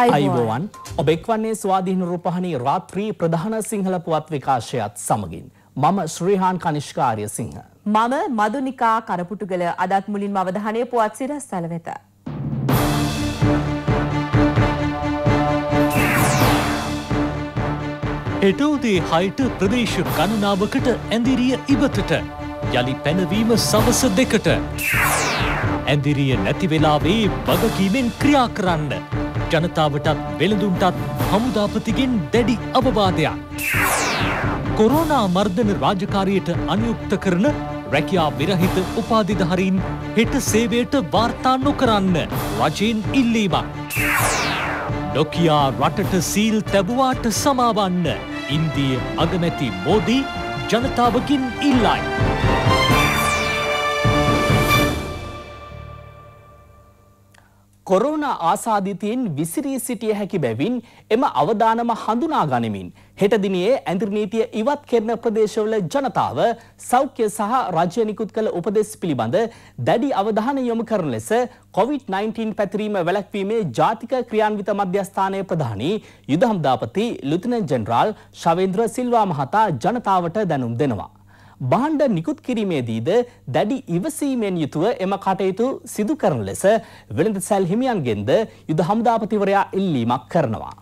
අයිබෝවන් ඔබ එක්වන්නේ ස්වාධීන රූපහණී රාත්‍රී ප්‍රධාන සිංහල පුවත් විකාශයත් සමගින් මම ශ්‍රීහාන් කනිෂ්කාරය සිංහ මම මදුනිකා කරපුටුගල අදත් මුලින්ම අවධානය පුවත් සිරස්සල වෙත එටෝදේ හයිට ප්‍රදේශ ගණනාවකට ඇඳිරිය ඉවතට යළි පැනවීම සවස දෙකට ඇඳිරිය නැති වෙලාවේ වගකීමෙන් ක්‍රියා කරන්න ජනතාවටත් වෙළඳුන්ටත් හමුදාපතිගෙන් දැඩි අවවාදයක්. කොරෝනා මර්ධන රාජකාරියට අනුයුක්ත කරන රැකියා විරහිත උපාධිධහරින් හෙට සේවයට වාර්තා නොකරන්න රජයෙන් ඉල්ලීමක්. නොකයා රටට සීල් තැබවාට සමාවන්න ඉන්දිය අගමැති මෝදී ජනතාවකින් ඉල්ලයි. කොරෝනා ආසාදිතයෙන් විසිරී සිටිය හැකි බැවින් එම අවදානම හඳුනා ගනිමින් හෙට දිනේ ඇඳුරු නීතිය ඉවත් කරන ප්‍රදේශවල ජනතාව සෞඛ්‍ය සහ රාජ්‍ය නිකුත් කළ උපදෙස් පිළිබඳ දැඩි අවධානය යොමු කරන ලෙස COVID-19 පැතිරීම වැළැක්වීමේ ජාතික ක්‍රියාන්විත මධ්‍යස්ථානයේ ප්‍රධානී යුද හමුදාපති ලුතනන්ට් ජෙනරාල් ශවේන්ද්‍ර සිල්වා මහතා ජනතාවට දැනුම් දෙනවා. භාණ්ඩ නිකුත් කිරීමේදීද දැඩි ඉවසීමෙන් යුතුව එම කටයුතු සිදු කරන ලෙස වෙළඳ සැල් හිමියන්ගෙන්ද යුද හමුදාපතිවරයා ඉල්ලීමක් කරනවා.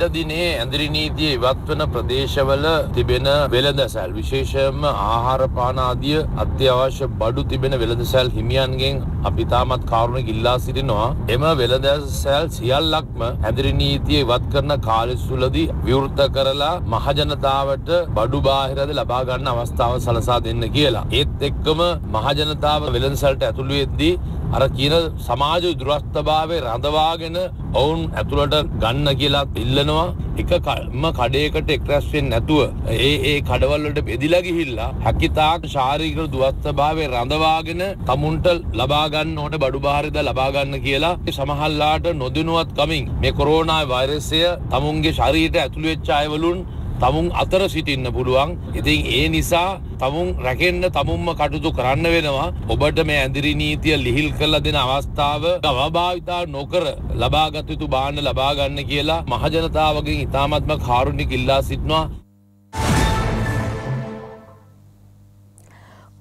හෙටදිනේ ඇඳරි නීතිය ඉවත්වන ප්‍රදේශවල තිබෙන වෙළඳසැල් විශේෂම ආහාරපානාදිය අත්‍යවශ්‍ය බඩු තිබෙන වෙළඳසැල් හිමියන්ගෙන් අපිතාමත් කාරුණ ඉල්ලා සිටිනවා එම වෙළඳසැල් සියල්ලක්ම ඇඳරි නීතිය ඉවත් කරන කාලෙසුලදී විවෘත කරලා මහජනතාවට බඩු බාහිරද ලබා ගන්න අවස්ථාව සලසා දෙන්න කියලා. ඒත් එක්කම මහජනතාව වෙළඳසැල්ට ඇතුළු වෙද්දී අර කියන සමාජ දුරස්ථභාවේ රඳවාගෙන ඔවුන් ඇතුළට ගන්න කියලා ඉල්ලනවා එක කල්ම කඩේකට එක්රැස්වෙන් නැතුව ඒ ඒ කඩවල්ලට බෙදිලා ගිහිල්ලා හැකිතාක් ශාරීක දුවස්ථභාවේ රඳවාගෙන තමුන්ට ලබාගන්න ඕට බඩු භාරිද ලබාගන්න කියලා සමහල්ලාට නොදනුවත් කමින් මේ කොරෝනා වෛරසය තමුන්ගේ ශරීරයට ඇතුළවෙච්චායවලුන් තමුන් අතර සිටින්න පුළුවන් ඉතින් ඒ නිසා තමුන් රැකෙන්න්න තමුන්ම කටුතු කරන්න වෙනවා ඔබට මේ ඇදිරි නීතිය ලිහිල් කරලා දෙන අවස්ථාව අවභාවිතා නොකර ලබාගතයුතු බාන්න ලබාගන්න කියලා මහජනතාවගේ ඉතාමත්ම කාරුණි කිල්ලා සිටනවා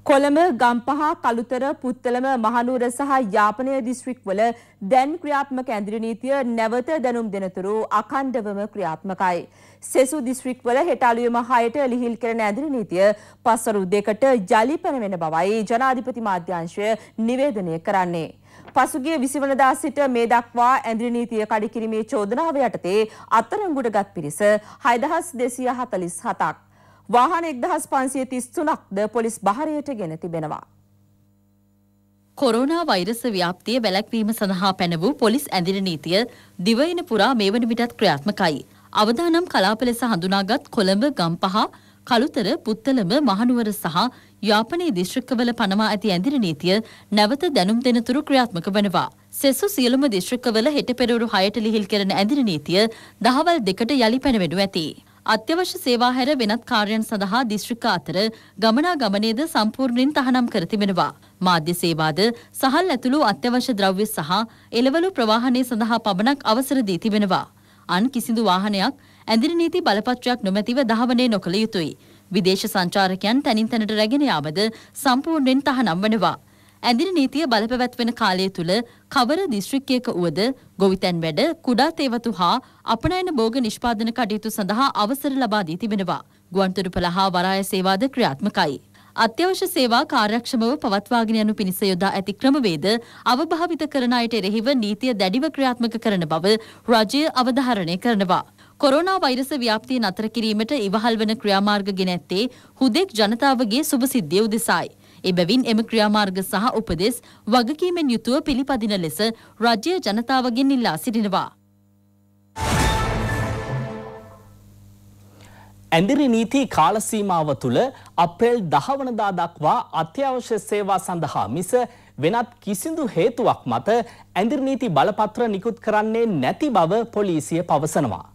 කොළඹ ගම්පහ කළුතර පුත්තලම මහනුවර සහ යාපනය දිස්ත්‍රික්වල දැන් ක්‍රියාත්මක ඇඳිරි නීතිය නැවත දැනුම් දෙනතුරු අකණ්ඩවම ක්‍රියාත්මකයි. සෙසු දිස්ත්‍රික්වල හෙට අලුයම 6ට ලිහිල් කරන ඇඳිරි නීතිය පස්වරු දෙකට ජලි පැනවෙන බවයි ජනාධිපති මාධ්‍යංශය නිවේදනය කරන්නේ. පසුගිය 20 වෙනිදා සිට මේ දක්වා ඇඳිරි නීතිය කඩකිරීමේ චෝදනාව යටතේ අත්අඩංගුවටගත් පිරිස 6247ක් වාහන 1533ක්ද පොලිස් බහරයට ගෙන තිබෙනවා. කොරෝනා වෛරස ව්‍යාප්තිය වැළැක්වීම සඳහා පැන වූ පොලිස් ඇඳිරි නීතිය දිවයින පුරා මේ වන විටත් ක්‍රියාත්මකයි. අවදානම් කලාප ලෙස හඳුනාගත් කොළඹ ගම්පහ කළුතර පුත්තලඹ මහනුවර සහ යාපනයේ දිශ්‍රික්කවල පනවා ඇති ඇඳිරි නීතිය නැවත දැනුම් දෙනතුරු ක්‍රියාත්මක වනවා. සෙසු සියලුම දිශ්‍රික්කවල හෙට පෙරවරු හයට ලිහිල් කරන ඇඳිරි නීතිය දහවල් දෙකට යළි පැනවෙනු ඇති. අත්‍යවශ්‍ය සේවා හැර වෙනත් කාර්යයන් සඳහා දිශ්‍රික්ක අතර ගමනා ගමනේද සම්පූර්ණයෙන් තහනම් කර තිබෙනවා. මාධ්‍ය සේවාද සහල් ඇතුළු අත්‍යවශ්‍ය ද්‍රව්‍ය සහ එළවලු ප්‍රවාහනය සඳහා පමණක් අවසර දී තිබෙනවා. අන් කිසිදු වාහනයක් ඇඳිරි නීති බලපත්‍රයක් නොමැතිව දහවනේ නොකළ යුතුයි. විදේශ සංචාරකයන් තැනින් තැනට රැගෙන යාමද සම්පූර්ණයෙන් තහනම් වනවා. ඇඳිරි නීතිය බලපැවැත්වෙන කාලය තුළ කවර දිස්ත්‍රික්කයක වුවද ගොවිතැන් වැඩ කුඩා තේවතු හා අපනයන භෝග නිෂ්පාදන කටයුතු සඳහා අවසර ලබා දී තිබෙනවා. ගුවන්තොටුපළ හා වරාය සේවාද ක්‍රියාත්මකයි. අත්‍යවශ්‍ය සේවා කාර්යක්ෂමව පවත්වාගෙන යනු පිණිස යොදා ඇති ක්‍රමවේද අවභාවිත කරන අයට එරෙහිව නීතිය දැඩිව ක්‍රියාත්මක කරන බව රජය අවධාරණය කරනවා. කොරෝනා වෛරස ව්‍යාප්තිය නතර කිරීමට ඉවහල් වන ක්‍රියාමාර්ග ගෙන ඇත්තේ හුදෙක් ජනතාවගේ සුභසිද්ධිය උදෙසායි. එබැවින් එම ක්‍රියාමාර්ග සහ උපදෙස් වගකීමෙන් යුතුව පිළිපදින ලෙස රජය ජනතාවගෙන් ඉල්ලා සිටිනවා. ඇඳිරි නීති කාලසීමාව තුළ අප්‍රේල් දහවනදා දක්වා අත්‍යවශ්‍ය සේවා සඳහා මිස වෙනත් කිසිදු හේතුවක් මත ඇඳිරි නීති බලපත්‍ර නිකුත් කරන්නේ නැති බව පොලිසිය පවසනවා.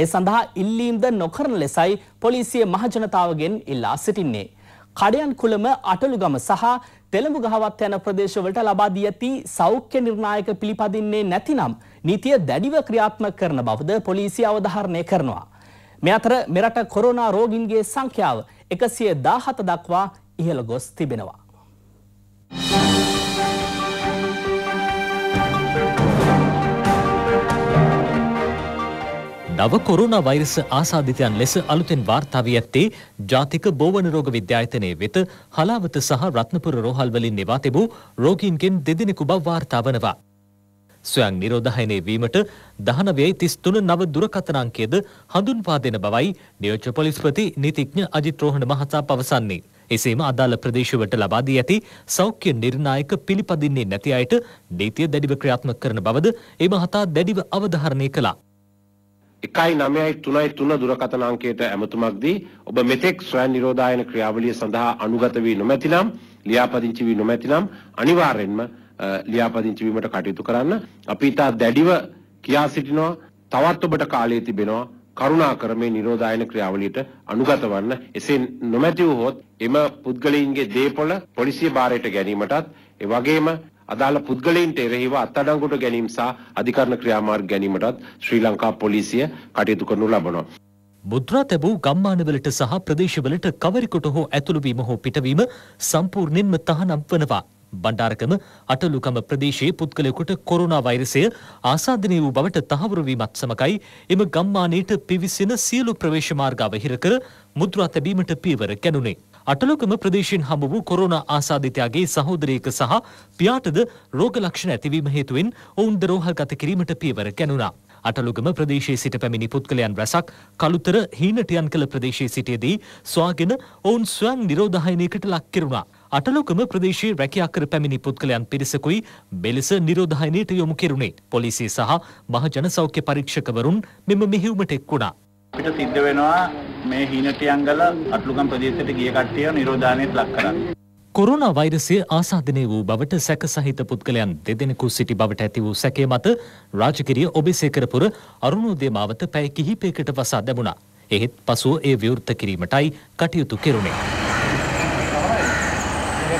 ඒ සඳහා ඉල්ලීම්ද නොකරන ලෙසයි පොලිසිය මහජනතාවගෙන් ඉල්ලා සිටින්නේ. කඩයන් කුලම අටළුගම සහ තෙළඹු ගහවත් යන ප්‍රදේශවලට ලබා දී ඇති සෞඛ්‍ය නිර්ණායක පිළිපදින්නේ නැතිනම් නීතිය දැඩිව ක්‍රියාත්මක කරන බවද පොලිසිය අවධාරණය කරනවා. මේ අතර මෙරට කොරෝනා රෝගීන්ගේ සංඛ්‍යාව එකසිය දාහත දක්වා ඉහළ ගොස් තිබෙනවා. නව කොරුණ වෛරස ආසාධිතයන් ලෙස අලුතෙන් වාර්තාාවී ඇත්තේ ජාතික බෝවන රෝග විද්‍යායතනය වෙත හලාවත සහ රත්නපුර රෝහල්වලින් නිවා තිබූ රෝගීන්ගෙන් දෙදිනෙකු බව වාර්තාාවනවා. ස්වයං නිරෝධහයනය වීමට දහනවයයි තිස්තුන නව දුරකථනංකයද හඳුන්වා දෙන බවයි නියෝජ්‍ය පොලිස්පති නීතිඥ අජිත්‍රෝහණ මහතා පවසන්නේ. එසේම අදාළ ප්‍රදේශවට ලබා දී ඇති සෞඛ්‍ය නිර්ණායක පිළිපදින්නේ නැති අයට නීතිය දැඩිව ක්‍රියාත්මක කරන බවද ඒ මහතා දැඩිව අවධාරණය කළා. එකයි නමයයි තුනයි තුන දුරකථන අංකයට ඇමතුමක්දී ඔබ මෙතෙක් ස්වයන් නිරෝධායන ක්‍රියාවලිය සඳහා අනුගත වී නොමැතිනම් ලියාපදිංචි වී නොමැතිනම් අනිවාර්යෙන්ම ලියාපදිංචි වීමට කටයුතු කරන්න අපි ඉතා දැඩිව කියා සිටිනවා තවත් ඔබට කාලය තිබෙනවා කරුණා කර මේ නිරෝධායන ක්‍රියාවලියට අනුගත වන්න එසේ නොමැති වූහොත් එම පුද්ගලයින්ගේ දේපොළ පොලිසිය භාරයට ගැනීමටත් ඒ වගේම අදාළ පුද්ගලයින්ට එරෙහිව අත්අඩංගුවට ගැනීම සහ අධිකරණ ක්‍රියාමාර්ග ගැනීමටත් ශ්‍රී ලංකා පොලිසිය කටයුතු කරනු ලබනවා. මුද්‍රා තැබූ ගම්මානවලට සහ ප්‍රදේශවලට කවරෙකුට හෝ ඇතුළුවීම හෝ පිටවීම සම්පූර්ණයෙන්ම තහනම් වනවා. බණ්ඩාරකම අටලුකම ප්‍රදේශයේ පුද්ගලයෙකුට කොරුණා වෛරසය ආසාදනය වූ බවට තහවුරු වීමත් සමගයි එම ගම්මානයට පිවිසෙන සියලු ප්‍රවේශ මාර්ග අවහිර කර මුද්‍රා තැබීමට පියවර ගැනුනේ. අටලොකම ප්‍රදේශයෙන් හමු වූ කොරුණා ආසාදිතයාගේ සහෝදරයෙක සහ පියාටද රෝග ලක්ෂණ ඇතිවීම හේතුවෙන් ඔවුන් ද රෝහල්ගත කිරීමට පියවර ගැනුණා. අටලුගම ප්‍රදේශයේ සිට පැමිණි පුද්ගලයන් රැසක් කළුතර හීනට යන් කළ ප්‍රදේශයේ සිටියේදී ස්වාගෙන ඔවුන් ස්වයං නිරෝධායනයකට ලක් කෙරුණා. අටලොකම ප්‍රදේශයේ රැකියා කර පැමිණි පුද්ගලයන් පිරිසකුයි මෙලෙස නිරෝධායනයට යොමු කෙරුණේ. පොලිසිය සහ මහජන සෞඛ්‍ය පරීක්ෂකවරුන් මෙම මෙහෙයුමට එක් වුණා. අපිට සිද්ධ වෙනවා මේ හීනටියංගල අටලොකම් ප්‍රදේශයට ගිය කට්ටිය නිරෝධායනයට ලක් කරන්නේ. කොරුණ වෛරසය ආසාධනය වූ බවට සැක සහිත පුද්ගලයන් දෙදෙනෙකු සිටි බවට ඇති වූ සැකේ මත රාජකිරිය ඔබේසේකරපුර අරුණෝදය මාවත පැය කිහිපයකට වසා දැමුණා. එහෙත් පසුව ඒ විවෘත කිරීමටයි කටයුතු කෙරුණේ.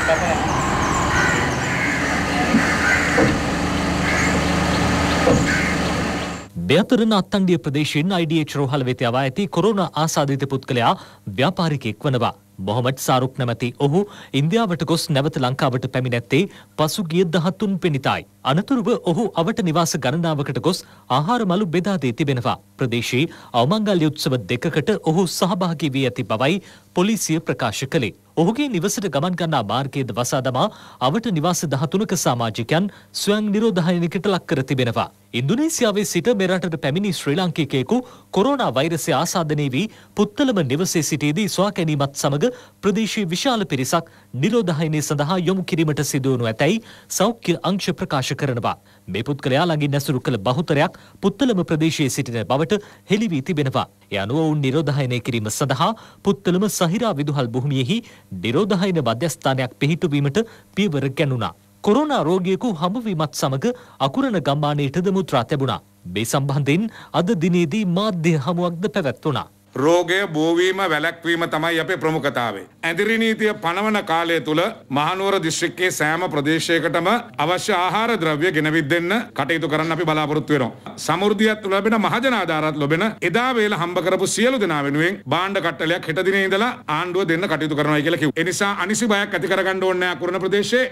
දෙයතරන අත්තන්ඩිය ප්‍රදේශයෙන් IDH රෝහල වෙත යවා ඇති කොරුණ ආසාධිත පුද්ගලයා ව්‍යාපාරිකයෙක් වනවා. බොහොමට් සාරුක් නැමැති ඔහු ඉන්දියාවට ගොස් නැවත ලංකාවට පැමිණැත්තේ පසුගිය දහත්තුන් පෙනිතයි. අනතුරුව ඔහු අවට නිවාස ගණනාවකට ගොස් ආහාර මලු බෙදාදී තිබෙනවා. ප්‍රදේශයේ අවමංගල්‍ය උත්සව දෙකකට ඔහු සහභාගී වී ඇති බවයි පොලිසිය ප්‍රකාශ කළේ. ඔහුගේ නිවසට ගමන් ගන්නා මාර්ගයේද වසා දමා අවට නිවාස 13ක සමාජිකයන් ස්වයං නිරෝධායනයකට ලක් කර තිබෙනවා. ඉන්දුනීසියාවේ සිට මෙරටට පැමිණි ශ්‍රී ලාංකිකයෙකු කොරෝනා වෛරසය ආසාදනය වී පුත්තලම නිවසේ සිටියේදී සොයා ගැනීමත් සමග ප්‍රදේශයේ විශාල පිරිසක් නිරෝධායනය සඳහා යොමු කිරීමට සිදුවනු ඇතැයි සෞඛ්‍ය අංශ ප්‍රකාශ කරනවා. මේ පුද්ගලයා ළඟින් ඇසුරු කළ බහුතරයක් පුත්තලම ප්‍රදේශයේ සිටින බවට හෙළි වී තිබෙනවා. ඒ අනුව ඔවුන් නිරෝධායනය කිරීම සඳහා පුත්තලම සහිරා විදුහල් භූමියෙහි නිරෝධායන මධ්‍යස්ථානයක් පිහිටුවීමට පියවර ගැනුණා. කොරෝනා රෝගියෙකු හමුවීමත් සමග අකුරණ ගම්මානයටද මුත්‍රා තැබුණා. මේ සම්බන්ධයෙන් අද දිනේදී මාධ්‍ය හමුවක්ද පැවැත්වුණා. රෝගය බෝවීම වැලැක්වීම තමයි අපේ ප්‍රමුඛතාවේ. ඇඳිරි නීතිය පනවන කාලය තුල මහනුවර දිස්ත්‍රික්කයේ සෑම ප්‍රදේශයකටම අවශ්‍ය ආහාර ද්‍රව්‍ය ගෙනවිත් දෙන්න කටයුතු කරන්න අපි බලාපොරොත්තු වෙනවා. සමෘද්ධියත් ලැබෙන මහජන ආධාරات ලැබෙන එදා වේල හම්බ කරපු සියලු දෙනා වෙනුවෙන් භාණ්ඩ කට්ටලයක් හෙට දිනේ ඉඳලා ආණ්ඩුව දෙන්න කටයුතු කරනවා කියලා කිව්වා. ඒ නිසා අනිසි බයක් ඇති කරගන්න ඕනේ නැහැ අකුරණ ප්‍රදේශයේ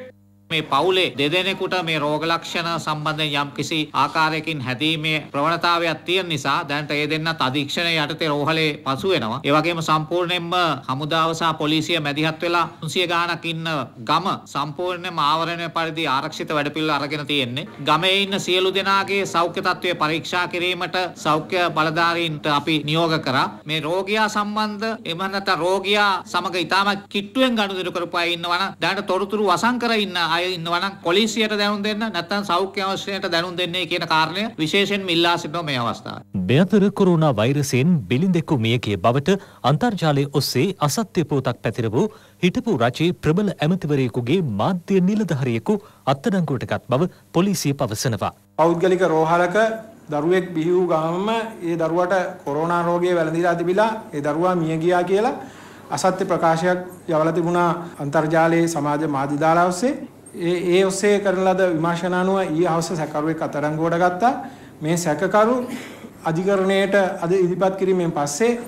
මේ පවුලේ දෙදෙනෙකුට මේ රෝග ලක්ෂණ සම්බන්ධයෙන් යම් කිසි ආකාරයකින් හැදීමේ ප්‍රවණතාවයක් තියෙන නිසා දැනට ඒ දෙන්නත් අධීක්ෂණය යටතේ රෝහලේ පසු වෙනවා. ඒ වගේම සම්පූර්ණයෙන්ම හමුදාව සහ පොලිසිය මැදිහත් වෙලා 300 ගාණක් ඉන්න ගම සම්පූර්ණයෙන්ම ආවරණය පරිදි ආරක්ෂිත වැඩපිළිවෙල අරගෙන තියෙන්නේ. ගමේ ඉන්න සියලු දෙනාගේ සෞඛ්‍ය තත්ත්වය පරීක්ෂා කිරීමට සෞඛ්‍ය බලධාරීන්ට අපි නියෝග කරා. මේ රෝගියා සම්බන්ධ එම නැත්නම් රෝගියා සමග ඊටම කිට්ටුවෙන් ගනුදෙනු කරපුවා ඉන්නවා නම් දැනට තොරතුරු වසන් කර ඉන්න අය අය ඉන්නවා නම් පොලිසියට දැනුම් දෙන්න නැත්නම් සෞඛ්‍ය අමාත්‍යාංශයට දැනුම් දෙන්නේ කියන කාරණය විශේෂයෙන් මිල්ලා සිටිනවා මේ අවස්ථාවේ. මෙතර කොරෝනා වෛරසයෙන් බිලිඳෙකු මියගේ බවට අන්තර්ජාලය ඔස්සේ අසත්‍ය පුවතක් පැතිර වූ හිටපු රජයේ ප්‍රබල ඇමතිවරයෙකුගේ මාධ්‍ය නිලධාරියෙකු අත්අඩංගුවටගත් බව පොලිසිය පවසනවා. පෞද්ගලික රෝහලක දරුවෙක් බිහි වූ ගමම ඒ දරුවට කොරෝනා රෝගය වැළඳීලා තිබිලා ඒ දරුවා මිය ගියා කියලා අසත්‍ය ප්‍රකාශයක් යවලා තිබුණා අන්තර්ජාලයේ සමාජ මාධ්‍ය දාලා ඔස්සේ. ඒ ඒ ඔස්සේ කරන ලද විමර්ශන අනුව ඊයේ හවස සැකරුවෙක් අතරංගුවට ගත්තා. මේ සැකකරු අධිකරණයට අද ඉදිරිපත් කිරීමෙන් පස්සේ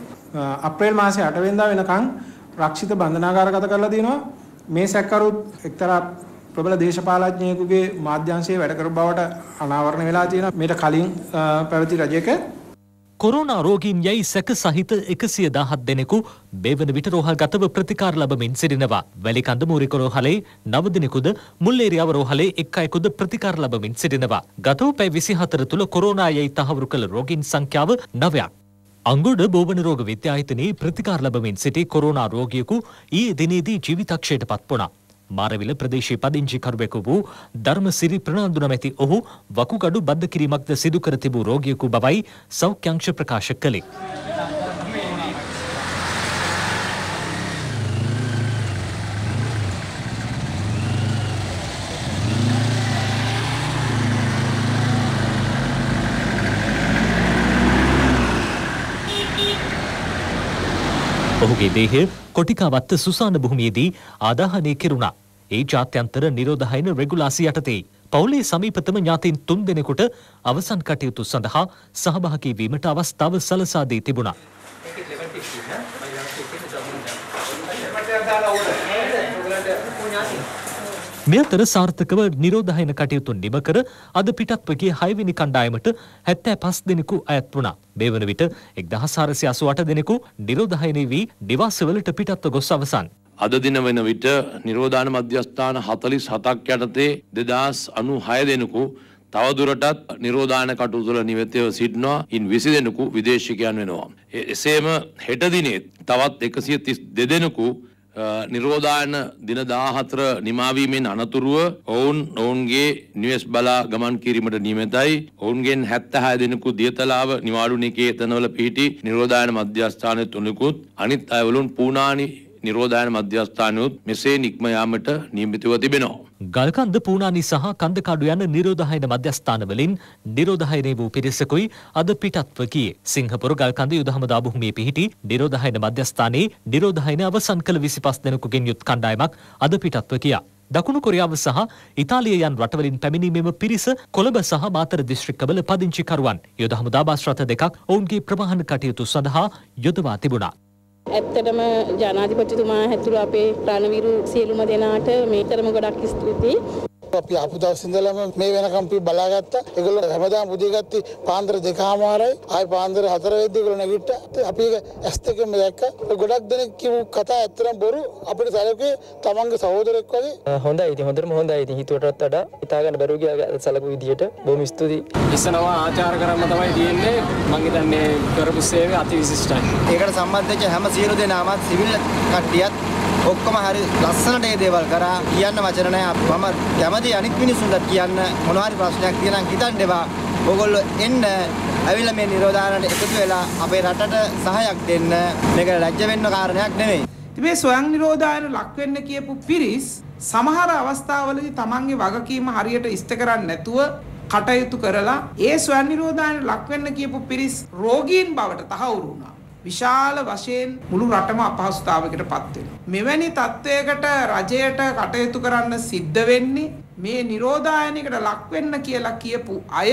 අප්‍රේල් මාසේ 8 වෙනිදා වෙනකන් රක්ෂිත බන්ධනාගාරගත කරලා දිනවා. මේ සැකකරුත් එක්තරා ප්‍රබල දේශපාලඥයෙකුගේ මාධ්‍යංශයේ වැඩ කර බවට අනාවරණ වෙලා තියෙනවා. මේට කලින් පැවති රජයක කොරෝනා රෝගීන් යැයි සැක සහිත එකසිය දහත් දෙනෙකු බේවන විට රෝහල්ගතව ප්‍රතිකාර ලබමින් සිටිනවා. වැලිකඳ මූරිකරෝහලේ නවදිනෙකුද මුල්ලේරිය අවරෝහලේ එක් අයෙකුද ප්‍රතිකාර ලබමින් සිටිනවා. ගතව පැය විසිහතර තුළ කොරෝනා යැයි තහවුරු කළ රෝගීන් සංඛ්‍යාව නවයක්. අංගොඩ බෝවන රෝග විද්‍යායතනයේ ප්‍රතිකාර ලබමින් සිටි කොරෝනා රෝගියෙකු ඊයේ දිනේදී ජීවිතක්ෂයට පත් වුණා. මාරවිල ප්‍රදේශයේ පදිංචිකරුවෙකු වූ ධර්මසිරි ප්‍රනාන්දු නැමැති ඔහු වකුගඩු බද්ධ කිරීමක්ද සිදු කර තිබූ රෝගියෙකු බවයි සෞඛ්‍යංශ ප්‍රකාශ කළේ. ඔහුගේ දේහය කොටිකාවත්ත සුසාන භූමියේදී ආදාහනය කෙරුණා. ඒ ජාත්‍යන්තර නිරෝධහයින රෙගුලාසි යටතේ පවුලේ සමීපතම ඥාතීන් තුන් දෙනෙකුට අවසන් කටයුතු සඳහා සහභාගී වීමට අවස්ථාව සලසා දී තිබුණා. Gracias. මේ අතර සාර්ථකව නිරෝධායන කටයුතු නිම කර අද පිටත්වගේ හයවෙනි කණ්ඩායමට හැත්තෑ පස් දෙනෙකු අයත් වුණා. මේ වන විට එක් දහසාරසි අසුවට දෙනෙකු නිරෝධායනය වී නිවාසවලට පිටත්ව ගොස් අවසන්. අද දින වෙන විට නිරෝධාන මධ්‍යස්ථාන හතලිස් හතක් යටතේ දෙදස් අනු හය දෙනෙකු තවදුරටත් නිරෝධාන කටයුතුල නිවතව සිටිනවා ඉන් විසි දෙනෙකු විදේශිකයන් වෙනවා. එසේම හෙටදිනේ තවත් එකසිය තිස් දෙදෙනෙකු නිරෝධායන දින දාහතර නිමාවීමෙන් අනතුරුව ඔවුන් ඔවුන්ගේ නිවෙස් බලා ගමන් කිරීමට නියමතයි ඔවුන්ගෙන් හැත්තහය දෙනෙකු දියතලාව නිවාඩුනිකේ තනවල පිහිටි නිරෝධායන මධ්‍යස්ථානය තුනෙකුත් අනිත් අයවලුන් පූනානි නිරෝධායන මධ්‍යස්ථානයොත් මෙසේ නික්ම යාමට නියමිතව තිබෙනවා. ගල්කන්ද පූනානි සහ කන්දකඩු යන නිරෝධායන මධ්‍යස්ථානවලින් නිරෝධායනය වූ පිරිසකුයි අද පිටත්ව ගියේ. සිංහපුර ගල්කන්ද යුද හමුදා භූමියේ පිහිටි නිරෝධායන මධ්‍යස්ථානයේ නිරෝධායන අවසන් කළ 25 දෙනෙකුගෙන් යුත් කණ්ඩායමක් අද පිටත්ව ගියා. දකුණු කොරියාව සහ ඉතාලිය යන් රටවලින් පැමිණීමම පිරිස කොළඹ සහ මාතර දිස්ත්‍රික්කවල පදිංචිකරුවන් යොද හමුදා බස් රථ දෙකක් ඔවුන්ගේ ප්‍රවාහන කටයුතු සඳහා යොදවා තිබුණා. ඇත්තටම ජනාධිපතිතුමා ඇතුළු අපේ රණවිරු සියලුම දෙනාට මේතරම ගොඩක් ස්තුතියි. අපි අපපු දවසිඳලම මේ වෙනකම්පි බලාගත්ත එකල හැමදා පුදිගත්ති පාන්දර දෙකාමාරයි ආය පාන්දර හතර වෙද්දි කළ නැගිට අපි ඇස්තකම දැක්ක ගොඩක් දෙන කිව් කතා ඇත්තරම් බොරු අපිට සැලකේ තමන්ගේ සහෝදරෙක් වගේ හොඳ ඉති හොඳරම හොඳ ඉති හිතුවටත් අඩ ඉතාගන්න බැරුගේ සැලකු විදිහට බොම ස්තුතියි ඉස්සනවා ආචාර කරන්න තමයි තියෙන්නේ මංහිතන්නේ කරපු සේවය අති විශිෂ්ටයි ඒකට සම්බන්ධච හැම සියලු දෙනාමත් සිවිල්ල කට්ටියත් ඔක්කොම හරි ලස්සනට ඒ දේවල් කරා කියන්න වචන නැහැ මම කැමති අනිත් මිනිස්සුන්ට කියන්න මොනවා හරි ප්‍රශ්නයක් තියෙනම් හිතන්න එපා ඔගොල්ලෝ එන්න ඇවිල්ලා මේ නිරෝධාරණයට එකතු වෙලා අපේ රටට සහයක් දෙන්න මේක ලැජ්ජ වෙන්න කාරණයක් නෙමෙයි ඉතින් මේ ස්වයං නිරෝධායන ලක් වෙන්න කියපු පිරිස් සමහර අවස්ථාවලදී තමන්ගේ වගකීම හරියට ඉෂ්ට කරන්නේ නැතුව කටයුතු කරලා ඒ ස්වයන් නිරෝධායන ලක් වෙන්න කියපු පිරිස් රෝගීන් බවට තහවුරු වුණා විශාල වශයෙන් මුළු රටම අපහසුතාවකට පත් මෙවැනි තත්ත්වයකට රජයට කටයුතු කරන්න සිද්ධ වෙන්නේ මේ නිරෝධායනයකට ලක් වෙන්න කියලා කියපු අය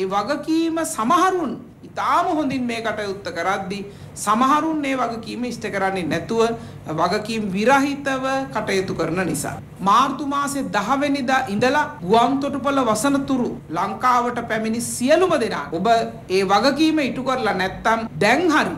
ඒ වගකීම සමහරුන් ඉතාම හොඳින් මේ කටයුත්ත කරද්දී සමහරුන් මේ වගකීම ඉෂ්ට කරන්නේ නැතුව වගකීම් විරහිතව කටයුතු කරන නිසා. මාර්තු මාසේ 10 වෙනිදා ඉඳලා ගුවන්තොටුපළ වසනතුරු ලංකාවට පැමිණි සියලුම දෙනා ඔබ ඒ වගකීම ඉටු කරලා නැත්නම් දැන් හරි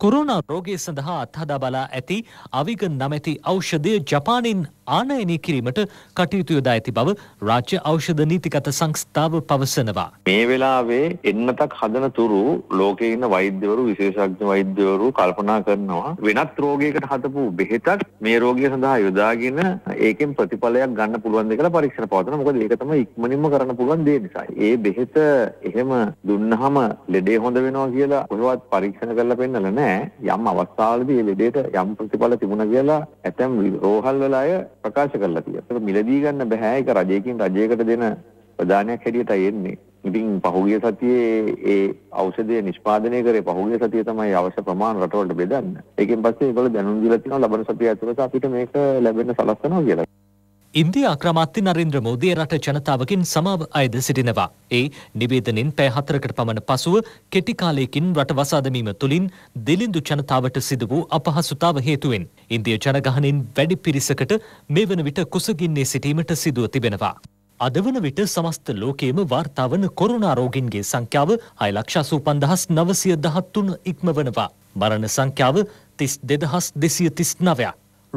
කොරුණා රෝගය සඳහා අත්හදා බලා ඇති අවිග නමැති ඖෂධය ජපානින් ආනයනය කිරීමට කටයුතු යොදා ඇති බව රාජ්‍ය ඖෂධ නීතිගත සංස්ථාව පවසනවා. මේ වෙලාවේ එන්නතක් හදන තුරු ලෝකයේ ඉන්න වෛද්‍යවරු විශේෂඥ වෛද්‍යවරු කල්පනා කරනවා වෙනත් රෝගයකට හදපු බෙහෙතක් මේ රෝගිය සඳහා යොදාගෙන ඒකෙන් ප්‍රතිඵලයක් ගන්න පුළුවන් දෙ කියලා පරීක්ෂණ පවත්වනවා. මොකද ඒක තමයි ඉක්මනින්ම කරන්න පුළුවන් දේ නිසා. ඒ බෙහෙත එහෙම දුන්නාම ලෙඩේ හොඳ වෙනවා කියලා කොහෙවත් පරීක්ෂණ කරලා පෙන්නලා නැහැ. යම් අවස්ථාවලදී මේ ලෙඩේට යම් ප්‍රතිඵල තිබුණා කියලා ඇතැම් රෝහල් වල අය ප්‍රකාශ කරලා තියෙනවා. ඒක මිලදී ගන්න බෑ. ඒක රජයකින් රජයකට දෙන ප්‍රදානයක් හැටියටයි එන්නේ. ඉතින් පහුගිය සතියේ ඒ ඖෂධය නිෂ්පාදනය කරේ පහුගිය සතිය තමයි අවශ්‍ය ප්‍රමාණ රටවලට බෙදන්න. ඒකෙන් පස්සේ ඒගොල්ලෝ දැනුම් දීලා තියෙනවා ලබන සතිය ඇතුළත අපිට මේක ලැබෙන්න සලස්වනවා කියලා. ඉන්දිය අක්‍රමාත්ති නරින්ද්‍ර මෝදී රට ජනතාවකින් සමාව අයද සිටිනවා. ඒ නිවේදනින් පෑ හතරකට පමණ පසුව කෙටි කාලයකින් රට වසාදමීම තුළින් දෙලින්දු ජනතාවට සිදු වූ අපහසුතාව හේතුවෙන් ඉන්දිය ජනගහනින් වැඩි පිරිසකට මේ වන විට කුසගින්නේ සිටීමට සිදුව තිබෙනවා. අද වන විට සමස්ත ලෝකයේම වාර්තාවන කොරුණා රෝගීන්ගේ සංඛ්‍යාව 699913 ඉක්මවනවා. මරණ සංඛ්‍යාව 32239ක්.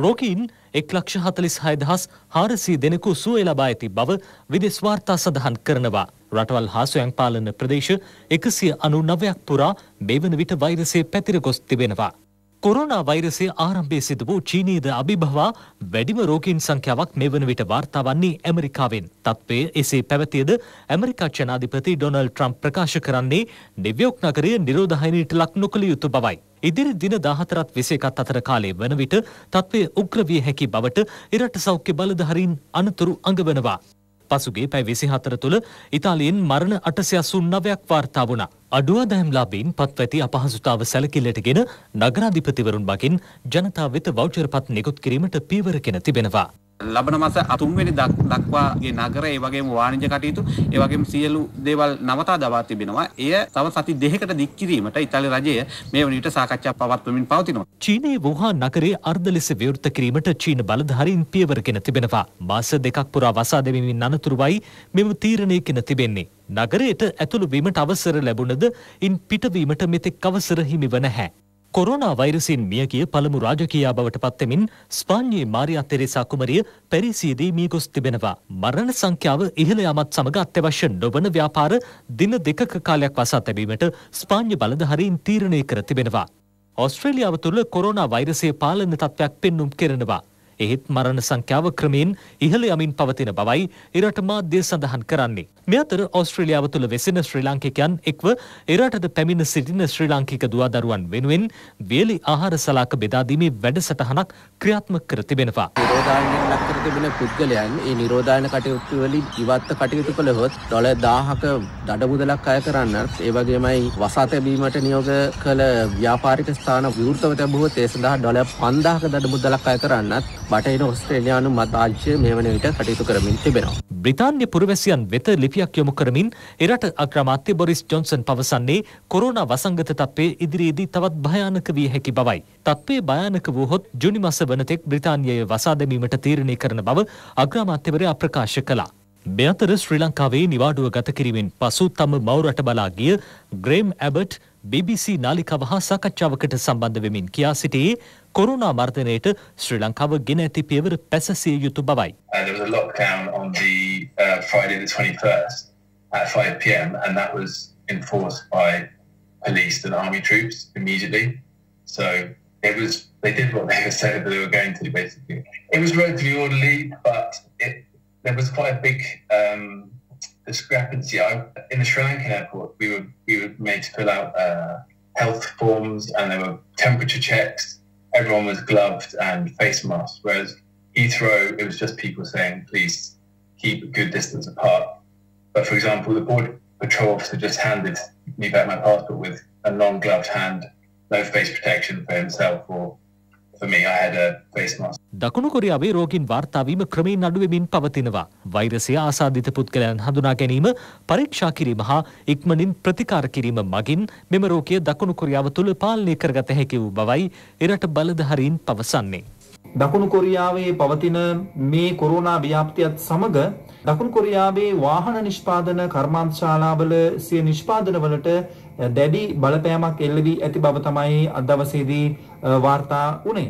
රෝගීන් එක් ලක්ෂ හතලිස් හයදහස් හාරසී දෙනෙකු සුවය ලබා ඇති බව විදෙස් වාර්තා සඳහන් කරනවා. රටවල් හා සොයන් පාලන ප්‍රදේශ එකසිය අනු නවයක් පුරා මේ වන විට වෛරසය පැතිර ගොස් තිබෙනවා. කොරෝනා වෛරසය ආරම්භය සිදු වූ චීනීද අභිභවා වැඩිම රෝගීන් සංඛ්‍යාවක් මේ වන විට වාර්තා වන්නේ ඇමරිකාවෙන්. තත්ත්වය එසේ පැවතියද ඇමරිකා ජනාධිපති ඩොනල්ඩ් ට්‍රම්ප් ප්‍රකාශ කරන්නේ නිව්යෝක් නගරය නිරෝධහයනයට ලක් නොකළ යුතු බවයි. ඉදිරි දින 14ත් 21ත් අතර කාලයේ වන විට තත්ත්වය උග්‍ර විය හැකි බවට එරට සෞඛ්‍ය බලධාරීන් අනතුරු අඟවනවා. පසුගේ පැ විසි හතර තුළ ඉතාලියෙන් මරණ අටසයසුන් නවයක් වාර්තා වුණ. අඩුව දැම්ලාබීන් පත්වැති අපහසුතාව සැලකිල්ලටගෙන නගරාධිපතිවරුන් බකින් ජනතා වෙත වෞචරපත් නිකුත් කිරීමට පීවරගෙන තිබෙනවා. ලබන මස අතුන්වෙනි දක්වාගේ නගර ඒ වගේම වාණිජ කටයුතු ඒ වගේම සියලු දේවල් නවතා දවා තිබෙනවා. එය තව සති දෙකකට දික් කිරීමට ඉතාලි රජය මේ වන විට සාකච්ඡා පවත්වමින් පවතිනවා. චීනයේ වුහාන් නගරේ අර්ධ ලෙස විවෘත කිරීමට චීන බලධාරීන් පියවරගෙන තිබෙනවා. මාස දෙකක් පුරා වසා දෙමින් අනතුරුවයි මෙම තීරණයගෙන තිබෙන්නේ. නගරයට ඇතුළු වීමට අවසර ලැබුණද ඉන් පිටවීමට මෙතෙක් අවසර හිමිව නැහැ. කොරුණා වෛරසින් මියගිය පළමු රාජකීයා බවට පත්වෙමින් ස්පාඤ්ඤයේ මාරියා තෙරේසා කුමරිය පැරිසියේදී මිය ගොස් තිබෙනවා. මරණ සංඛ්‍යාව ඉහළ යාමත් සමග අත්‍යවශ්‍ය නොවන ව්‍යාපාර දින දෙකක කාලයක් වසා තැබීමට ස්පාඤ්ඤ බලධාරීන් තීරණය කර තිබෙනවා. ඕස්ට්‍රේලියාව තුළ කොරෝනා වෛරසයේ පාලන තත්ත්වයක් පෙන්눔 කරනවා. එහෙත් මරණ සංඛ්‍යාව ක්‍රමයෙන් ඉහළ යමින් පවතින බවයි එරට මාධ්‍ය සඳහන් කරන්නේ. මේ අතර ඔස්ට්‍රේලියාව තුළ වෙසෙන ශ්‍රී ලාංකිකයන් එක්ව එරටද පැමිණ සිටින ශ්‍රී ලාංකික දුවදරුවන් වෙනුවෙන් වියලි ආහාර සලාක බෙදාදීමේ වැඩසටහනක් ක්‍රියාත්මක කර තිබෙනවා. නිරෝධායනයට ලක් කර තිබෙන පුද්ගලයන් ඒ නිරෝධායන කටයුතු වලින් ඉවත්ව කටයුතු කළහොත් ඩොලර් 1000ක දඩ මුදලක් අය කරන්නත් ඒ වගේමයි වසා තැබීමට නියෝග කළ ව්‍යාපාරික ස්ථාන විවෘතව තැබුවොත් ඒ සඳහා ඩොලර් 5000ක දඩ මුදලක් අය කරන්නත් බටහිර ඔස්ට්‍රේලයානු මතාංශය මේ වන විට කටයුතු කරමින් තිබෙනවා. බ්‍රිතාන්්‍ය පුරවැසියන් වෙත ලිපියක් යොමු කරමින් එරට අක්‍රමාත්‍ය බොරිස් ජොන්සන් පවසන්නේ කොරෝනා වසංගත තත්ත්වය ඉදිරියේදී තවත් භයානක විය හැකි බවයි. තත්ත්වය භයානක වූහොත් ජුනි මස වනතෙක් බ්‍රිතාන්යය වසාදැමීමට තීරණය කරන බව අග්‍රාමාත්‍යවරය අප්‍රකාශ කලා. මෙ අතර ශ්‍රී ලංකාවේ නිවාඩුව ගත කිරීමෙන් පසු තම මවුරට බලාගිය ග්‍රේම් ඇබට් BBC නාලිකාව හා සාකච්ඡාවකට සම්බන්ධ වෙමින් කියා සිටියේ කොරුණා මර්ධනයට ශ්‍රී ලංකාව ගෙන ඇති පියවර පැසසිය යුතු බවයි. Uh, uh, at 5 p.m., and that was enforced by police and army troops immediately. So it was they did what they said they were going to. Basically, it was relatively orderly, but it, there was quite a big um, discrepancy. I, in the Sri Lankan airport, we were we were made to fill out uh, health forms, and there were temperature checks. Everyone was gloved and face masks, whereas Heathrow, it was just people saying, "Please keep a good distance apart." But for example, the border patrol officer just handed me back my passport with a non-gloved hand, no face protection for himself or for me. I had a face mask. දකුණු කොරියාවේ රෝගීන් වාර්තාාවීම ක්‍රමයෙන් අඩුවමින් පවතිනවා. වෛරසය ආසාධිත පුද්ගලයන් හඳුනා ගැනීම පරීක්ෂා කිරීම හා ඉක්මනින් ප්‍රතිකාර කිරීම මගින් මෙම රෝකය දකුණු කොරියාව තුළ පාලනය කරගත හැකි වූ බවයි එරට බලධහරින් පවසන්නේ. දකුණු කොරියාවේ පවතින මේ කොරුණා ව්‍යාප්තියත් සමඟ දකුණු කොරියාවේ වාහන නිෂ්පාදන කර්මාන්තශාලාවල සිය නිෂ්පාදනවලට දැඩි බලපෑමක් එල්ලවී ඇති බව තමයි අදවසේදී වාර්තා වනේ.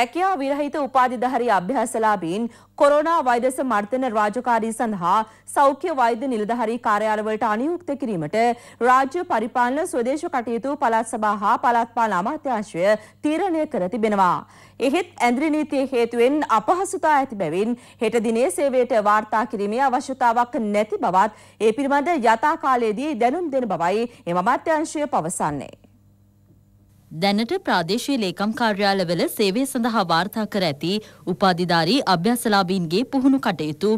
රැකියා විරහිත උපාධිධාරී අභ්‍යාසලාභීන් කොරෝනා වෛරස මර්ධන රාජකාරී සඳහා සෞඛ්‍ය වෛද්‍ය නිලධාරී කාර්යාලවලට අනියුක්ත කිරීමට රාජ්‍ය පරිපාලන ස්වදේශ කටයුතු පළාත් සභා හා පළාත් පාලන අමාත්‍යාංශය තීරණය කර තිබෙනවා. එහෙත් ඇඳිරි නීතිය හේතුවෙන් අපහසුතා ඇති බැවින් හෙට දිනේ සේවයට වාර්තා කිරීමේ අවශ්‍යතාවක් නැති බවත් ඒ පිළිබඳ යථා කාලයේදී දැනුම් දෙන බවයි එම අමාත්‍යාංශය පවසන්නේ. දැනට ප්‍රාදේශීය ලේකම් කාර්යාලවල සේවය සඳහා වාර්තා කර ඇති උපාධිධාරී අභ්‍යාසලාභීන්ගේ පුහුණු කටයුතු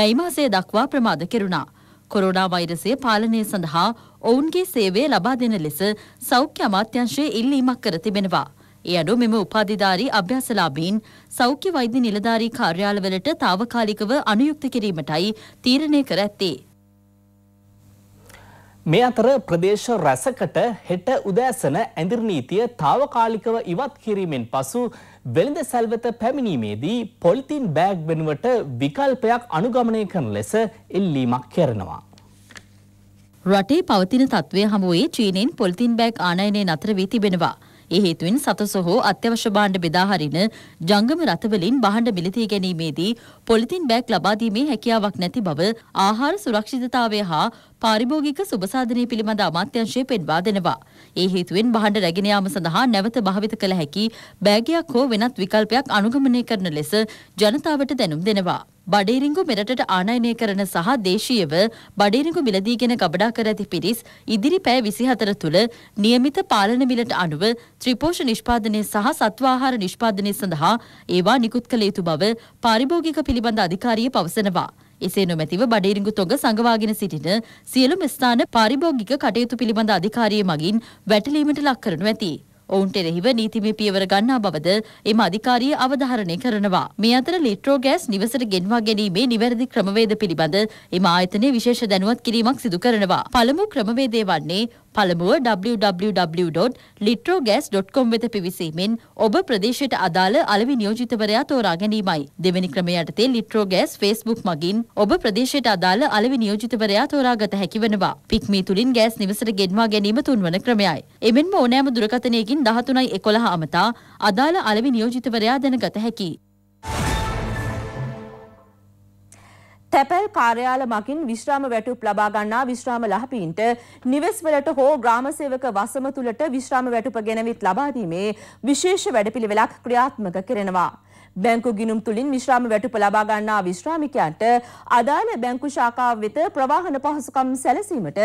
මැයි මාසය දක්වා ප්‍රමාද කෙරුණා. කොරෝනා වෛරසය පාලනය සඳහා ඔවුන්ගේ සේවය ලබා දෙන ලෙස සෞඛ්‍ය අමාත්‍යංශය ඉල්ලීමක් කර තිබෙනවා. ඒ අනුව මෙම උපාධිධාරී අභ්‍යාසලාභීන් සෞඛ්‍ය වෛද්‍ය නිලධාරී කාර්යාලවලට తాවකාලිකව අනුයුක්ත කිරීමටයි තීරණය කර ඇත්තේ. මේ අතර ප්‍රදේශ රැසකට හෙට උදෑසන ඇඳිර් නීතිය తాවකාලිකව ඉවත් කිරීමෙන් පසු වෙළඳ සැල්වත පැමිණීමේදී පොලිතින් බෑග් වෙනුවට විකල්පයක් අනුගමනය කරන ලෙස ඉල්ලීමක් කරනවා. රටේ පවතින තත්ත්වය හමුවේ චීනෙන් පොලිතින් බෑග් ආනයනය නතර වී තිබෙනවා. ඒ හේතුවෙන් සතසු හෝ අත්‍යවශ්‍ය භාණ්ඩ බෙදා හරින ජංගම රථවලින් භාණ්ඩ මිලදී ගැනීමේදී පොලිතින් බෑග් ලබා දීමේ හැකියාවක් නැති බව ආහාර සුරක්ෂිතතාවය හා පාරිභෝගික සුබසාධනය පිළිබඳ අමාත්‍යංශය පෙන්වා දෙනවා. ඒ හේතුවෙන් භාණ්ඩ රැගෙන යාම සඳහා නැවත භාවිත කළ හැකි බෑගයක් හෝ වෙනත් විකල්පයක් අනුගමනය කරන ලෙස ජනතාවට දැනුම් දෙනවා. බඩේරිංගු මෙරටට ආනයනය කරන සහ දේශීයව බඩේරිංගු මිලදීගෙන ගබඩා කර ඇති පිරිස් ඉදිරි පැය විසිහතර තුළ නියමිත පාලන මිලට අනුව ත්‍රිපෝෂ නිෂ්පාදනය සහ සත්වාහාර නිෂ්පාදනය සඳහා ඒවා නිකුත් කළ යුතු බව පාරිභෝගික පිළිබඳ අධිකාරිය පවසනවා. එසේ නොමැතිව බඩේරිංගු තොග සංගවාගෙන සිටින සියලුම ස්ථාන පාරිභෝගික කටයුතු පිළිබඳ අධිකාරිය මගින් වැටලීමට ලක් කරනු ඇති. ඔවුන්ට එරෙහිව නීතිමය පියවර ගන්නා බවද එම අධිකාරිය අවධාරණය කරනවා. මේ අතර ලිට්‍රෝ ගෑස් නිවසට ගෙන්වා ගැනීමේ නිවැරදි ක්‍රමවේද පිළිබඳ එම ආයතනය විශේෂ දැනුවත් කිරීමක් සිදු කරනවා. පළමු ක්‍රමවේදය වන්නේ පළමුුව www.litrogas.com වෙත පිවිසීමෙන් ඔබ ප්‍රදේශයට අදාළ අලවි නියෝජිතවරයා තෝරා ගැනීමයි. දෙවැනි ක්‍රමයටතේ ලිට්‍රෝගෑස් ෆස්බුක් මගින් ඔබ ප්‍රදේශයට අදාළ අලවි නියෝජිතවරයා තෝරාගත හැකිවනවා. පික්මී තුළින් ගෑස් නිවසර ගෙන්වා ගැනීම තුන්වන ක්‍රමයයි. එමෙන්ම ඕනෑම දුරකතනයකින් දහතුනයි එකොළහ අමතා අදාළ අලවි නියෝජිතවරයා දැනගත හැකි. තැපැල් කාර්යාල මකින් විශ්‍රාම වැටුප් ලබා ගන්නා විශ්‍රාම ලහපීන්ට නිවෙස්වලට හෝ ග්‍රාමසේවක වසම තුළට විශ්‍රාම වැටුප ගෙනවිත් ලබා දීමේ විශේෂ වැඩපිළිවෙලක් ක්‍රියාත්මක කරනවා. බැංකු ගිණුම් තුලින් විශ්‍රාම වැටුප ලබා ගන්නා විශ්‍රාමිකයන්ට අදාළ බැංකු ශාඛාව වෙත ප්‍රවාහන පහසුකම් සැලසීමට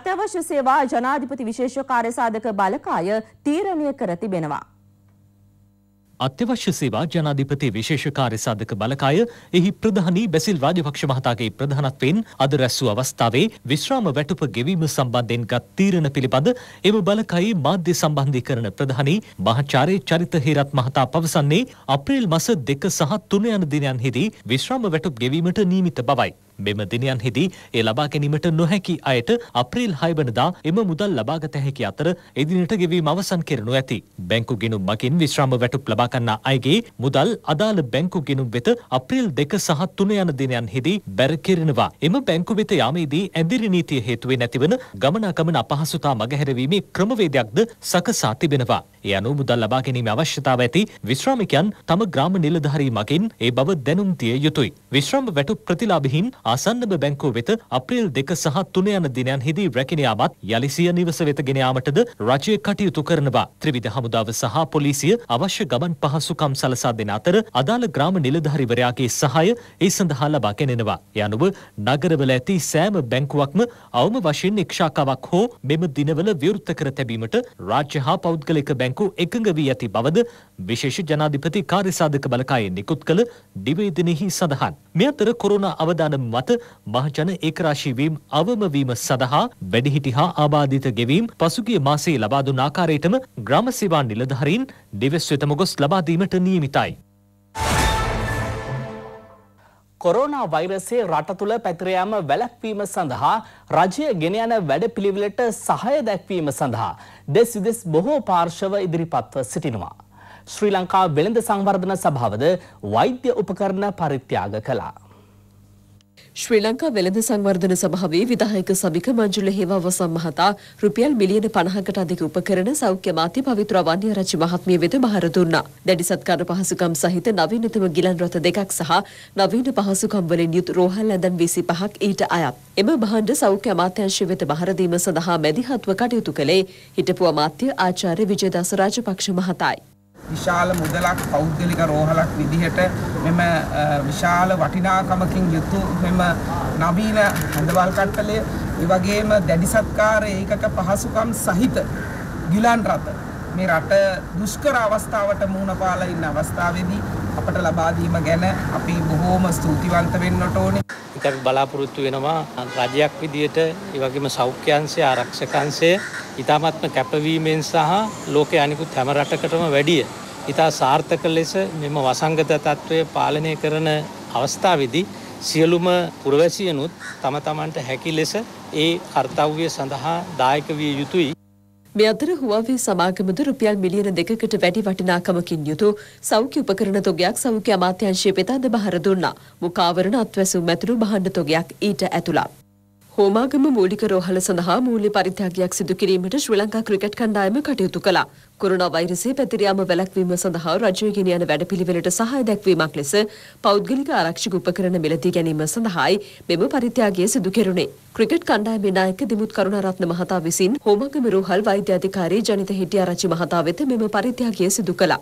අත්‍යවශ්‍ය සේවා ජනාධිපති විශේෂ කාර්යසාධක බලකාය තීරණය කර තිබෙනවා. අත්‍යවශ්‍ය සේවා ජනාධිපති විශේෂ කාර්ය සාධක බලකාය එහි ප්‍රධානී බැසිල් රාජපක්ෂ මහතාගේ ප්‍රධානත්වයෙන් අද රැස්වූ අවස්ථාවේ විශ්‍රාම වැටුප ගෙවීම සම්බන්ධයෙන් ගත් තීරණ පිළිබඳ එම බලකායේ මාධ්‍ය සම්බන්ධීකරණ ප්‍රධානී මහාචාර්ය චරිත හේරත් මහතා පවසන්නේ අප්‍රේල් මස දෙක සහ තුන යන දිනයන්හිදී විශ්‍රාම වැටුප් ගෙවීමට නියමිත බවයි. මෙම දිනයන් හිදී ඒ ලබා ගැනීමට නොහැකි අයට අප්‍රේල් 6 වනදා එම මුදල් ලබාගත හැකි අතර එදිනට ගෙවීම අවසන් කෙරනු ඇති. බැංකු ගිණුම් මගින් විශ්‍රාම වැටුප් ලබා ගන්නා අයගේ මුදල් අදාළ බැංකු ගිණුම් වෙත අප්‍රේල් 2 සහ 3 යන දිනයන් හිදී බැර කෙරෙනවා. එම බැංකු වෙත යාමේදී ඇඳිරි නීතිය හේතුවෙන් ඇතිවන ගමනාගමන අපහසුතා මගහැරවීමේ ක්‍රමවේදයක්ද සකසා තිබෙනවා. ඒ අනුව මුදල් ලබා ගැනීම අවශ්‍යතාව ඇති විශ්‍රාමිකයන් තම ග්‍රාම නිලධාරී මගින් ඒ බව දැනුම් දිය යුතුයි. විශ්‍රාම වැටුප් ප්‍රතිලාභිහින් ආසන්නම බැංකුව වෙත අප්‍රේල් දෙක සහ තුන යන දිනයන්හිදී රැගෙන යාමත් යළි සිය නිවස වෙත ගෙන යාමටද රජය කටයුතු කරනවා. ත්‍රිවිධ හමුදාව සහ පොලිසිය අවශ්‍ය ගමන් පහසුකම් සලසා දෙන අතර අදාළ ග්‍රාම නිලධාරිවරයාගේ සහාය ඒ සඳහා ලබා ගැනෙනවා. ඒ අනුව නගරවල ඇති සෑම බැංකුවක්ම අවම වශයෙන් එක්ෂාකාවක් හෝ මෙම දිනවල විවෘත කර තැබීමට රාජ්‍ය හා පෞද්ගලික බැං බැංකු එකඟ වී ඇති බවද විශේෂ ජනාධිපති කාර්යසාධක බලකායේ නිකුත් කළ නිවේදනයෙහි සඳහන්. මෙ අතර කොරුණා අවධානම මත මහජන ඒකරාශී වීම අවම වීම සඳහා වැඩිහිටි හා ආබාධිත ගෙවීම් පසුගිය මාසයේ ලබා දුන් ආකාරයටම ග්‍රාම සේවා නිලධාරීන් දෙවස් වෙතම ගොස් ලබා දීමට නියමිතයි. කොරෝනා වෛරසය රට තුළ පැතිරයාම වැළැක්වීම සඳහා රජය ගෙන යන වැඩපිළිවෙලට සහය දැක්වීම සඳහා දෙස් විදෙස් බොහෝ පාර්ශව ඉදිරිපත්ව සිටිනවා. ශ්‍රී ලංකා වෙළඳ සංවර්ධන සභාවද වෛද්‍ය උපකරණ පරිත්‍යාග කළා. ශ්‍රී ලංකා වෙළඳ සංවර්ධන සභාවේ විධායක සභික මංජුල හේවාවසම් මහතා රුපියල් මිලියන 50කට අධික උපකරණ සෞඛ්‍ය මාත්‍ය පවිත්‍ර වන්‍යරච්චි මහත්මිය වෙත බහර දුන්නා. දැඩි සත්කාර පහසුකම් සහිත නවීනතම ගිලන් රථ දෙකක් සහ නවීන පහසුකම් වලින් යුත් රෝහල් ඇඳන් 25ක් ඊට අයත්. එම භාණ්ඩ සෞඛ්‍ය අමාත්‍යාංශය වෙත බහර දීම සඳහා මැදිහත්ව කටයුතු කළේ හිටපු අමාත්‍ය ආචාර්ය විජේදාස රාජපක්ෂ මහතායි. විශාල මුදලක් පෞද්ගලික රෝහලක් විදිහට මෙම විශාල වටිනාකමකින් යුතු මෙම නවීන හඳවල් කට්ටලය ඒ වගේම දැඩි සත්කාර ඒකක පහසුකම් සහිත ගිලන් රට මේ රට දුෂ්කර අවස්ථාවට මුහුණ පාලා ඉන්න අවස්ථාවේදී අපට ලබා දීම ගැන අපි බොහෝම ස්තුතිවන්ත වෙන්නට ඕනේ. ඒකට බලාපොරොත්තු වෙනවා රජයක් විදියට ඒ වගේම සෞඛ්‍යංශය ආරක්ෂකංශය ඊ타මත්ම කැපවීමෙන් සහ ලෝකයේ අනිකුත් හැම රටකටම වැඩිය ඉතා සාර්ථක ලෙස මෙම වසංගත තත්ත්වය පාලනය කරන අවස්ථාවේදී සියලුම පුරවැසියනුත් තම තමන්ට හැකි ලෙස ඒ කර්තව්‍ය සඳහා දායක විය යුතුයි. මේ අතර හුවවේ සමාගමද රුපියල් මිලියන දෙකකට වැඩි වටිනාකමකින් යුතු සෞඛ්‍ය උපකරණ තොගයක් සෞඛ්‍ය අමාත්‍යංශය වෙත අද බහර දුන්නා. මුඛාවරණ අත්වැසුම් ඇතුළු භාණ්ඩ තොගයක් ඊට ඇතුළත්. හෝමාගම මූලික රෝහල සඳහා මූල්‍ය පරිත්‍යාගයක් සිදු කිරීමට ශ්‍රී ලංකා ක්‍රිකට් කණ්ඩායම කටයුතු කළා. කොරෝනා වෛරසය පැතිර යාම වැළැක්වීම සඳහා රජය ගෙන යන වැඩපිළිවෙලට සහාය දැක්වීමක් ලෙස පෞද්ගලික ආරක්ෂක උපකරණ මිලදී ගැනීම සඳහායි මෙම පරිත්‍යාගය සිදු කෙරුණේ. ක්‍රිකට් කණ්ඩායමේ නායක දිමුත් කරුණාරත්න මහතා විසින් හෝමාගම රෝහල් වෛද්‍ය අධිකාරී ජනිත හිටියාරච්චි මහතා වෙත මෙම පරිත්‍යාගය සිදු කළා.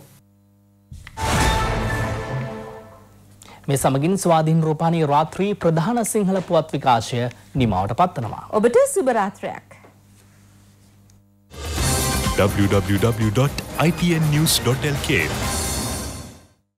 මේ සමගින් ස්වාධීන් රූපානී රාත්‍රී ප්‍රධාන සිංහල පුවත් විකාශය නිමවට පත්වනවා. ඔබට සුබ රාත්‍රයක්. www.itnnews.lk